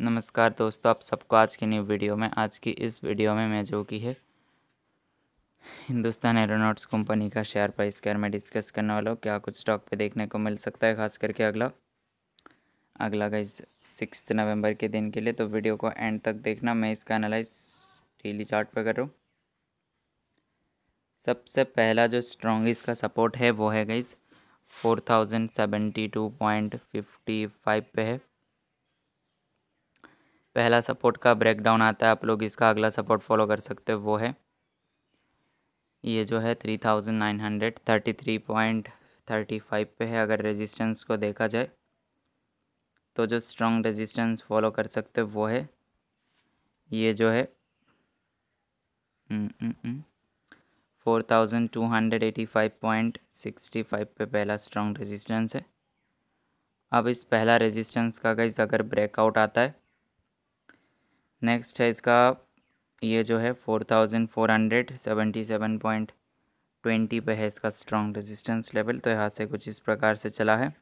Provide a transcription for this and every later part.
नमस्कार दोस्तों आप सबको आज की न्यू वीडियो में आज की इस वीडियो में मैं जो की है हिंदुस्तान एरोनॉट्स कंपनी का शेयर प्राइस के में डिस्कस करने वाला हूँ क्या कुछ स्टॉक पे देखने को मिल सकता है खास करके अगला अगला का इस सिक्स नवंबर के दिन के लिए तो वीडियो को एंड तक देखना मैं इसका एनालाइज डेली चार्ट पे कर रहा सबसे पहला जो स्ट्रॉन्ग इसका सपोर्ट है वो है guys four thousand seventy two point fifty five पे है पहला सपोर्ट का ब्रेकडाउन आता है आप लोग इसका अगला सपोर्ट फॉलो कर सकते हो वो है ये जो है three thousand nine hundred thirty three point thirty five पे है अगर रेजिस्टेंस को देखा जाए तो जो स्ट्रॉन्ग रेजिस्टेंस फॉलो कर सकते हो वो है ये जो है four thousand two hundred eighty five point sixty five पे पहला स्ट्रॉन्ग रेजिस्टेंस है अब इस पहला रेजिस्टेंस का गई अगर ब्रेकआउट आता है नेक्स्ट है इसका ये जो है four thousand four hundred seventy seven point twenty पे है इसका स्ट्रॉन्ग रेजिस्टेंस लेवल तो यहाँ से कुछ इस प्रकार से चला है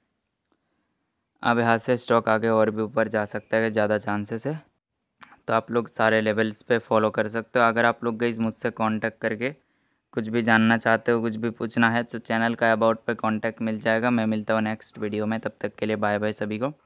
अब यहाँ से स्टॉक आगे और भी ऊपर जा सकता है ज़्यादा चांसेस है तो आप लोग सारे लेवल्स पे फॉलो कर सकते हो अगर आप लोग गई मुझसे कांटेक्ट करके कुछ भी जानना चाहते हो कुछ भी पूछना है तो चैनल का अबाउट पे कांटेक्ट मिल जाएगा मैं मिलता हूँ नेक्स्ट वीडियो में तब तक के लिए बाय बाय सभी को